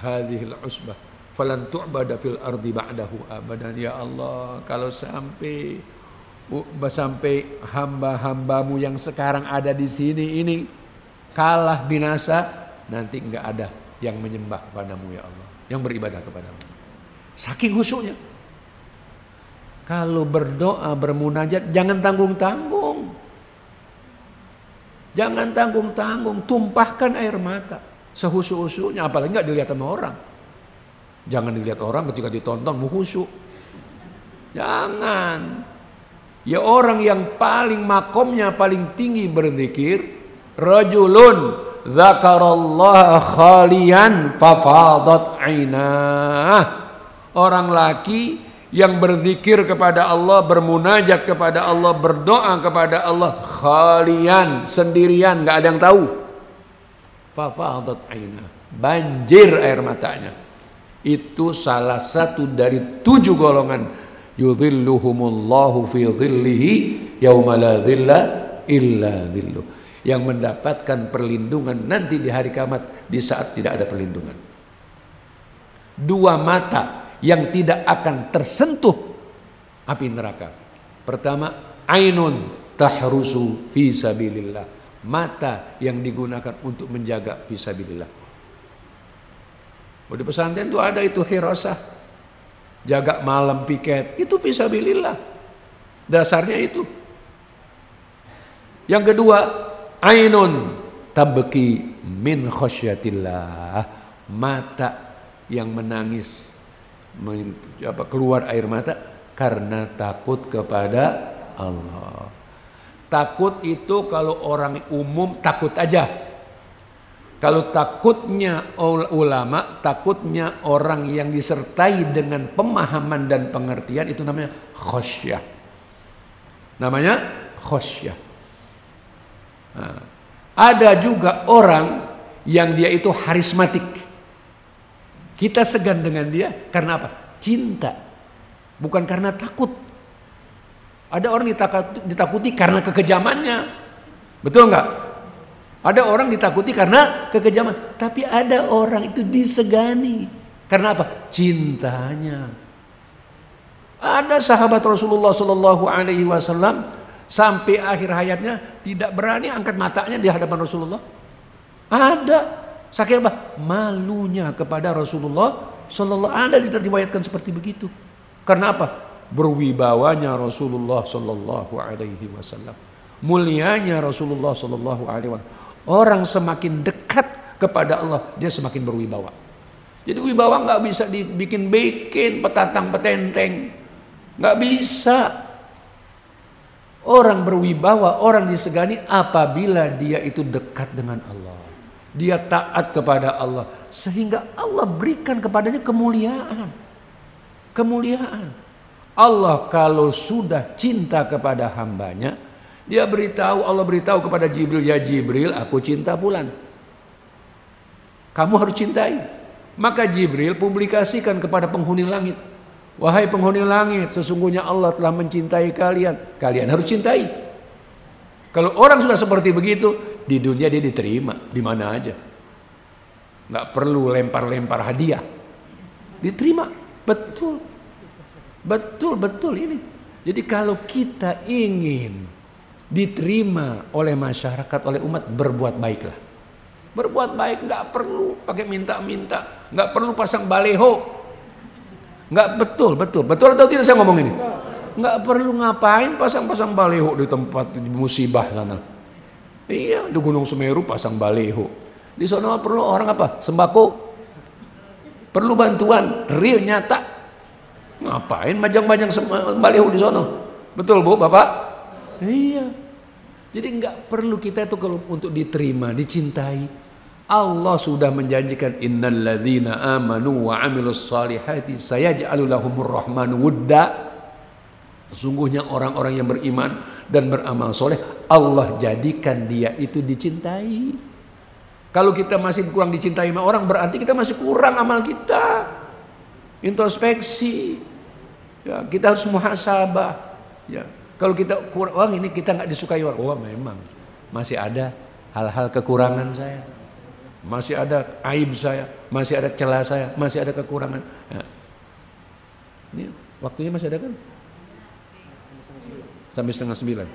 hadhil usbah falan tu'bada fil ardi ba'dahu abadan ya Allah kalau sampai sampai hamba-hambamu yang sekarang ada di sini ini kalah binasa nanti enggak ada yang menyembah padamu ya Allah yang beribadah kepadamu saking khusyuknya kalau berdoa bermunajat jangan tanggung-tanggung jangan tanggung-tanggung tumpahkan air mata sehusu-husunya apalagi nggak dilihat sama orang jangan dilihat orang ketika ditonton muhusu jangan ya orang yang paling makomnya paling tinggi berzikir rajulun zakarallah khalian fafadat ainah orang laki yang berzikir kepada Allah, bermunajat kepada Allah, berdoa kepada Allah, khalian, sendirian, nggak ada yang tahu. Fafadat aina. Banjir air matanya. Itu salah satu dari tujuh golongan. Yudhilluhumullahu fi dhillihi yauma la dhilla illa dhilluh. Yang mendapatkan perlindungan nanti di hari kiamat di saat tidak ada perlindungan. Dua mata yang tidak akan tersentuh api neraka. Pertama, ainun tahrusu fi sabilillah mata yang digunakan untuk menjaga visabilillah. Bodi di pesantren itu ada itu hirasah. Jaga malam piket, itu visabilillah. Dasarnya itu. Yang kedua, ainun tabeki min khosyatillah. Mata yang menangis keluar air mata karena takut kepada Allah. Takut itu kalau orang umum takut aja. Kalau takutnya ulama, takutnya orang yang disertai dengan pemahaman dan pengertian itu namanya khosyah. Namanya khosyah. Nah, ada juga orang yang dia itu harismatik. Kita segan dengan dia karena apa? Cinta. Bukan karena takut. Ada orang ditakuti, karena kekejamannya. Betul enggak? Ada orang ditakuti karena kekejaman, tapi ada orang itu disegani. Karena apa? Cintanya. Ada sahabat Rasulullah Shallallahu Alaihi Wasallam sampai akhir hayatnya tidak berani angkat matanya di hadapan Rasulullah. Ada saking apa? Malunya kepada Rasulullah Shallallahu ada diterjemahkan seperti begitu. Karena apa? berwibawanya Rasulullah Shallallahu Alaihi Wasallam, mulianya Rasulullah Shallallahu Alaihi Wasallam. Orang semakin dekat kepada Allah, dia semakin berwibawa. Jadi wibawa nggak bisa dibikin bikin petatang petenteng, nggak bisa. Orang berwibawa, orang disegani apabila dia itu dekat dengan Allah. Dia taat kepada Allah. Sehingga Allah berikan kepadanya kemuliaan. Kemuliaan. Allah kalau sudah cinta kepada hambanya, dia beritahu, Allah beritahu kepada Jibril, ya Jibril aku cinta bulan. Kamu harus cintai. Maka Jibril publikasikan kepada penghuni langit. Wahai penghuni langit, sesungguhnya Allah telah mencintai kalian. Kalian harus cintai. Kalau orang sudah seperti begitu, di dunia dia diterima, di mana aja. Nggak perlu lempar-lempar hadiah. Diterima, betul. Betul-betul ini. Jadi kalau kita ingin diterima oleh masyarakat, oleh umat, berbuat baiklah. Berbuat baik nggak perlu pakai minta-minta, nggak perlu pasang baleho. Nggak betul, betul, betul atau tidak saya ngomong ini? Nggak perlu ngapain pasang-pasang baleho di tempat di musibah sana. Iya, di Gunung Semeru pasang baleho. Di sana perlu orang apa? Sembako. Perlu bantuan real nyata Ngapain majang-majang baliho di sono? Betul Bu, Bapak? Iya. Jadi nggak perlu kita itu kalau untuk diterima, dicintai. Allah sudah menjanjikan innalladzina amanu wa amilus salihati saya lahumur rahmanu wudda. Sungguhnya orang-orang yang beriman dan beramal soleh Allah jadikan dia itu dicintai. Kalau kita masih kurang dicintai sama orang berarti kita masih kurang amal kita introspeksi. Ya, kita harus muhasabah. Ya. Kalau kita kurang ini kita nggak disukai orang. Oh memang masih ada hal-hal kekurangan saya, masih ada aib saya, masih ada celah saya, masih ada kekurangan. ya. Ini waktunya masih ada kan? Sampai setengah sembilan.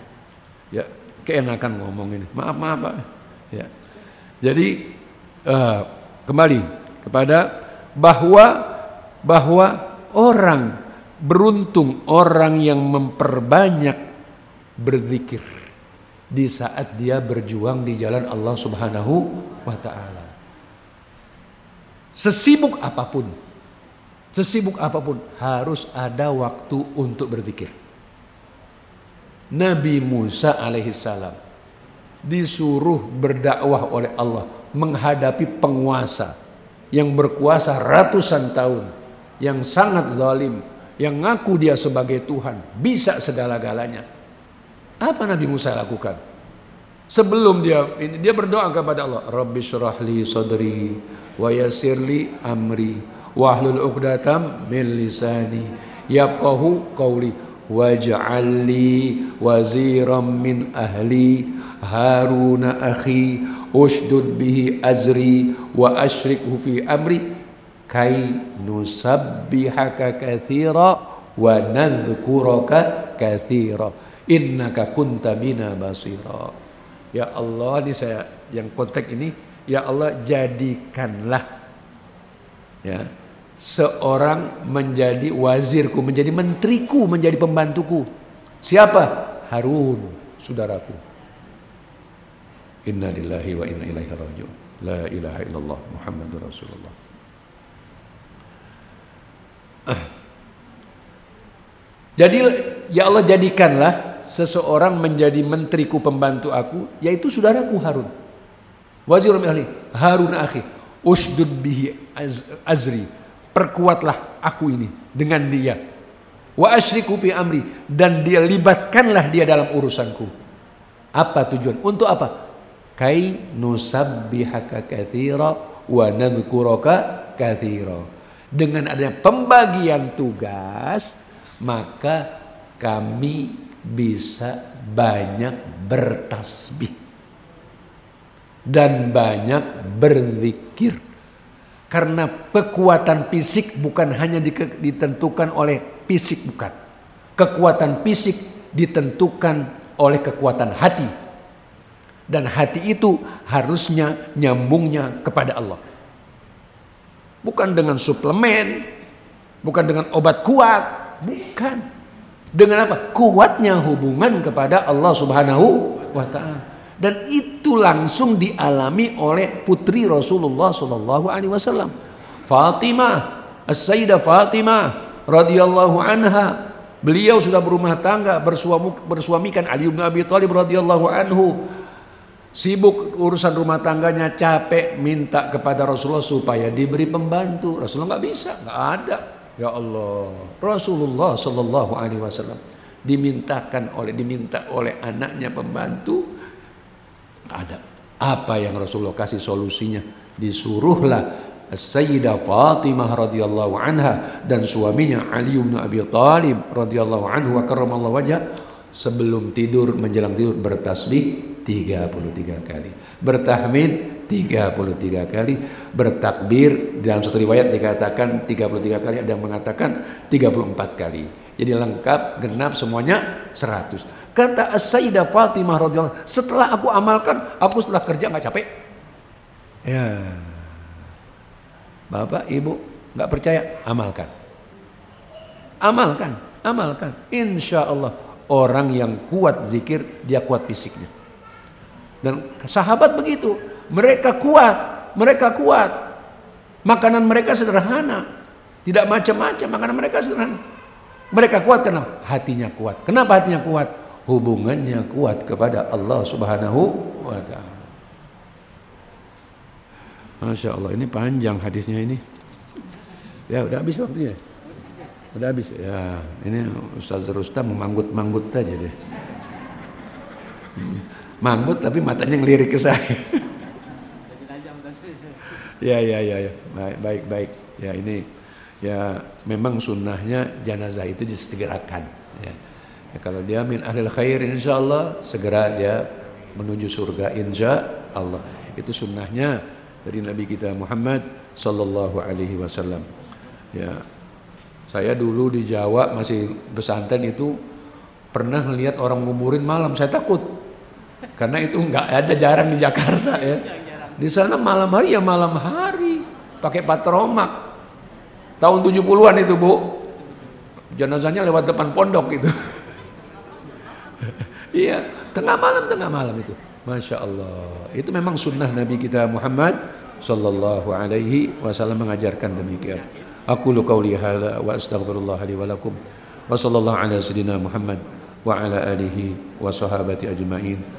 Ya keenakan ngomong ini. Maaf maaf pak. Ya. Jadi uh, kembali kepada bahwa bahwa orang beruntung orang yang memperbanyak berzikir di saat dia berjuang di jalan Allah Subhanahu wa taala. Sesibuk apapun, sesibuk apapun harus ada waktu untuk berzikir. Nabi Musa alaihissalam disuruh berdakwah oleh Allah menghadapi penguasa yang berkuasa ratusan tahun yang sangat zalim, yang ngaku dia sebagai Tuhan, bisa segala-galanya. Apa Nabi Musa lakukan? Sebelum dia ini dia berdoa kepada Allah, Rabbi syrahli sadri wa yassirli amri wahlul 'uqdatam min lisani yafqahu qawli waj'alli waziram min ahli haruna akhi ushdud bihi azri wa ashrikhu fi amri kai nusabbihaka kathira wa nadhkuraka kathira innaka kunta bina basira ya Allah ini saya yang konteks ini ya Allah jadikanlah ya seorang menjadi wazirku menjadi menteriku menjadi pembantuku siapa Harun saudaraku Inna lillahi wa inna ilaihi rajiun la ilaha illallah Muhammadur Rasulullah jadi ya Allah jadikanlah seseorang menjadi menteriku pembantu aku yaitu saudaraku Harun. Wazirum ahli Harun akhi usdud bihi azri perkuatlah aku ini dengan dia. Wa asyriku fi amri dan dia libatkanlah dia dalam urusanku. Apa tujuan? Untuk apa? Kai nusabbihaka katsira wa nadhkuraka katsira dengan adanya pembagian tugas, maka kami bisa banyak bertasbih dan banyak berzikir. Karena kekuatan fisik bukan hanya ditentukan oleh fisik bukan. Kekuatan fisik ditentukan oleh kekuatan hati. Dan hati itu harusnya nyambungnya kepada Allah bukan dengan suplemen, bukan dengan obat kuat, bukan. Dengan apa? Kuatnya hubungan kepada Allah Subhanahu wa taala. Dan itu langsung dialami oleh putri Rasulullah Sallallahu alaihi wasallam. Fatimah, As-Sayyidah Fatimah radhiyallahu anha. Beliau sudah berumah tangga, bersuamikan Ali bin Abi Thalib radhiyallahu anhu sibuk urusan rumah tangganya capek minta kepada Rasulullah supaya diberi pembantu Rasulullah nggak bisa nggak ada ya Allah Rasulullah Shallallahu Alaihi Wasallam dimintakan oleh diminta oleh anaknya pembantu nggak ada apa yang Rasulullah kasih solusinya disuruhlah Sayyidah Fatimah radhiyallahu anha dan suaminya Ali bin Abi Thalib radhiyallahu anhu wa wajah sebelum tidur menjelang tidur bertasbih 33 kali. Bertahmid 33 kali, bertakbir dalam satu riwayat dikatakan 33 kali, ada yang mengatakan 34 kali. Jadi lengkap, genap semuanya 100. Kata As-Sayyidah Fatimah radhiyallahu setelah aku amalkan, aku setelah kerja nggak capek. Ya. Bapak, Ibu, nggak percaya, amalkan. Amalkan, amalkan. Insya Allah orang yang kuat zikir, dia kuat fisiknya. Dan sahabat begitu, mereka kuat, mereka kuat. Makanan mereka sederhana, tidak macam-macam, makanan mereka sederhana. Mereka kuat karena hatinya kuat. Kenapa hatinya kuat? Hubungannya kuat kepada Allah Subhanahu wa taala. Masya Allah ini panjang hadisnya ini. Ya udah habis waktunya. Udah habis ya. Ini Ustaz Rustam memanggut manggut aja deh. Manggut tapi matanya ngelirik ke saya. ya ya ya ya baik baik baik ya ini ya memang sunnahnya jenazah itu disegerakan ya. ya kalau dia min ahlil khair insya Allah segera dia menuju surga insya Allah itu sunnahnya dari Nabi kita Muhammad Sallallahu Alaihi Wasallam ya saya dulu di Jawa masih pesantren itu pernah melihat orang nguburin malam saya takut karena itu nggak ada jarang di Jakarta ya. Iya, di sana malam hari ya malam hari pakai patromak. Tahun 70-an itu, Bu. Jenazahnya lewat depan pondok itu. iya, tengah malam tengah malam itu. Masya Allah. Itu memang sunnah Nabi kita Muhammad sallallahu alaihi wasallam mengajarkan demikian. Aku lu kau lihat wa astagfirullah li wa Wa sallallahu alaihi wasallam Muhammad wa ala alihi wa sahabati ajmain.